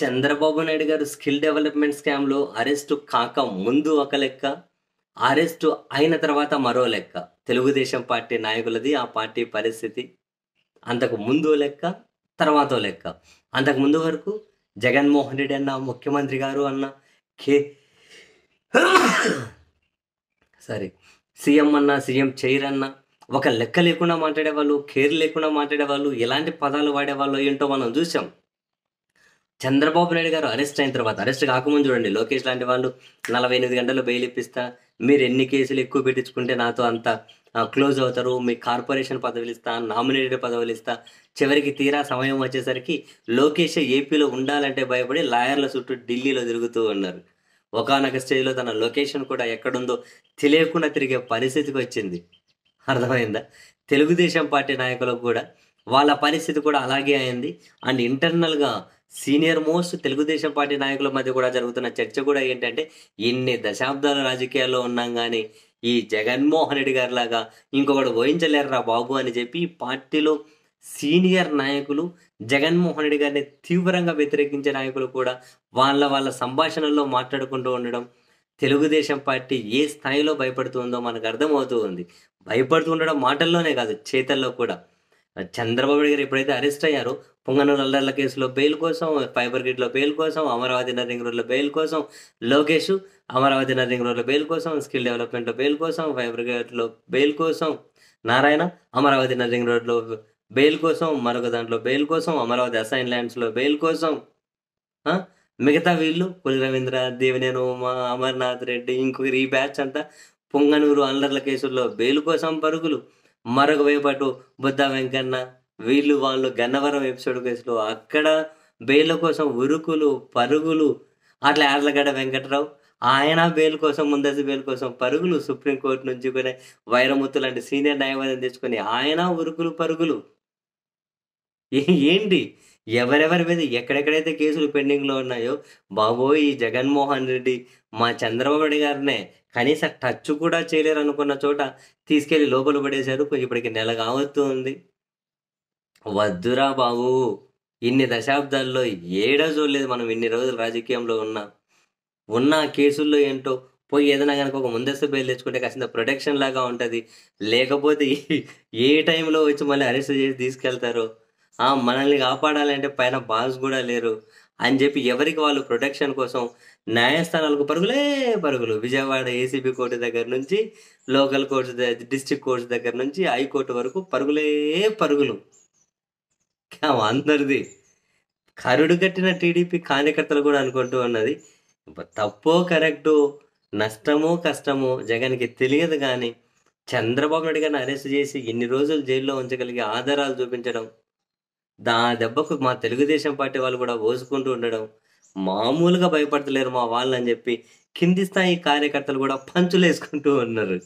చంద్రబాబు నాయుడు గారు skill development స్కామ్లో arrest కాక ముందు ఒక లెక్క అరెస్టు అయిన తర్వాత మరో లెక్క తెలుగుదేశం పార్టీ నాయకులది ఆ పార్టీ పరిస్థితి అంతకు ముందు లెక్క తర్వాత లెక్క అంతకు ముందు వరకు జగన్మోహన్ రెడ్డి అన్న ముఖ్యమంత్రి గారు అన్న కే సారీ సీఎం అన్న సీఎం చైర్ ఒక లెక్క లేకుండా మాట్లాడేవాళ్ళు కేర్ లేకుండా మాట్లాడేవాళ్ళు ఎలాంటి పదాలు వాడేవాళ్ళు ఏంటో మనం చూసాం చంద్రబాబు నాయుడు గారు అరెస్ట్ అయిన తర్వాత అరెస్ట్ కాకముందు చూడండి లోకేష్ లాంటి వాళ్ళు నలభై ఎనిమిది గంటలు బెయిల్ ఇప్పిస్తా మీరు ఎన్ని కేసులు ఎక్కువ పెట్టించుకుంటే నాతో అంత క్లోజ్ అవుతారు మీ కార్పొరేషన్ పదవులు ఇస్తా నామినేటెడ్ పదవులు ఇస్తా చివరికి తీరా సమయం వచ్చేసరికి లోకేష్ ఏపీలో ఉండాలంటే భయపడి లాయర్ల చుట్టూ ఢిల్లీలో తిరుగుతూ ఉన్నారు ఒకనొక స్టేజ్లో తన లొకేషన్ కూడా ఎక్కడుందో తెలియకుండా తిరిగే పరిస్థితికి వచ్చింది అర్థమైందా తెలుగుదేశం పార్టీ నాయకులకు కూడా వాళ్ళ పరిస్థితి కూడా అలాగే అయింది అండ్ ఇంటర్నల్గా సీనియర్ మోస్ట్ తెలుగుదేశం పార్టీ నాయకుల మధ్య కూడా జరుగుతున్న చర్చ కూడా ఏంటంటే ఎన్ని దశాబ్దాల రాజకీయాల్లో ఉన్నాం కానీ ఈ జగన్మోహన్ రెడ్డి గారి లాగా ఇంకొకడు వహించలేరురా బాబు అని చెప్పి పార్టీలో సీనియర్ నాయకులు జగన్మోహన్ రెడ్డి గారిని తీవ్రంగా వ్యతిరేకించే నాయకులు కూడా వాళ్ళ వాళ్ళ సంభాషణల్లో మాట్లాడుకుంటూ ఉండడం తెలుగుదేశం పార్టీ ఏ స్థాయిలో భయపడుతుందో మనకు అర్థమవుతూ ఉంది భయపడుతూ ఉండడం మాటల్లోనే కాదు చేతల్లో కూడా చంద్రబాబు గారు ఎప్పుడైతే అరెస్ట్ అయ్యారో పొంగనూరు అల్లర్ల కేసులో బెయిల్ కోసం ఫైబర్ గ్రిడ్లో బెయిల్ కోసం అమరావతి నర్సింగ్ రోడ్లో బెయిల్ కోసం లోకేష్ అమరావతి నర్సింగ్ రోడ్లో బెయిల్ కోసం స్కిల్ డెవలప్మెంట్లో బెయిల్ కోసం ఫైబర్ గ్రిడ్లో బెయిల్ కోసం నారాయణ అమరావతి నర్సింగ్ రోడ్లో బెయిల్ కోసం మరొక దాంట్లో బెయిల్ కోసం అమరావతి అసైన్ ల్యాండ్స్లో బెయిల్ కోసం మిగతా వీళ్ళు పులి రవీంద్ర దేవినేను ఉమా అమర్నాథ్ రెడ్డి ఇంకొకరు ఈ బ్యాచ్ అంతా పొంగనూరు అల్లర్ల కేసుల్లో బెయిల్ కోసం పరుగులు మరొక వైపు అటు బుద్ధ వెంకన్న వీళ్ళు వాళ్ళు గన్నవరం ఎపిసోడ్ కేసులో అక్కడ బెయిల్ కోసం ఉరుకులు పరుగులు అట్లా యార్లగడ్డ వెంకటరావు ఆయన బెయిల్ కోసం ముందస్తు బెయిల్ కోసం పరుగులు సుప్రీంకోర్టు నుంచి కూడా వైరముత్తు లాంటి సీనియర్ న్యాయవాదం తెచ్చుకొని ఆయన ఉరుకులు పరుగులు ఏంటి ఎవరెవరి మీద ఎక్కడెక్కడైతే కేసులు పెండింగ్లో ఉన్నాయో బాబోయ్ ఈ జగన్మోహన్ రెడ్డి మా చంద్రబాబు గారినే కనీస టచ్ కూడా చేయలేరు అనుకున్న చోట తీసుకెళ్లి లోపల పడేశారు ఇప్పటికి నెల ఉంది వద్దురా బాబు ఇన్ని దశాబ్దాల్లో ఏడా చూడలేదు మనం ఇన్ని రోజులు రాజకీయంలో ఉన్నా ఉన్న కేసుల్లో ఏంటో పోయి ఏదైనా కనుక ఒక ముందస్తు బెయిల్ తెచ్చుకుంటే కాసింత ప్రొటెక్షన్ లాగా ఉంటుంది లేకపోతే ఏ టైంలో వచ్చి మళ్ళీ అరెస్ట్ చేసి తీసుకెళ్తారో మనల్ని కాపాడాలంటే పైన బాన్స్ కూడా లేరు అని చెప్పి ఎవరికి వాళ్ళు ప్రొటెక్షన్ కోసం న్యాయస్థానాలకు పరుగులే పరుగులు విజయవాడ ఏసీబీ కోర్టు దగ్గర నుంచి లోకల్ కోర్టు డిస్టిక్ కోర్టు దగ్గర నుంచి హైకోర్టు వరకు పరుగులే పరుగులు అందరిది కరుడు కట్టిన టీడీపీ కార్యకర్తలు కూడా అనుకుంటూ ఉన్నది తప్పో కరెక్టు నష్టమో కష్టమో జగన్కి తెలియదు కానీ చంద్రబాబు నాయుడు గారిని అరెస్ట్ చేసి ఇన్ని రోజులు జైల్లో ఉంచగలిగే ఆధారాలు చూపించడం దా దెబ్బకు మా తెలుగుదేశం పార్టీ వాళ్ళు కూడా ఓసుకుంటూ ఉండడం మామూలుగా భయపడతలేరు మా వాళ్ళని చెప్పి కింది స్థాయి కార్యకర్తలు కూడా పంచులు వేసుకుంటూ ఉన్నారు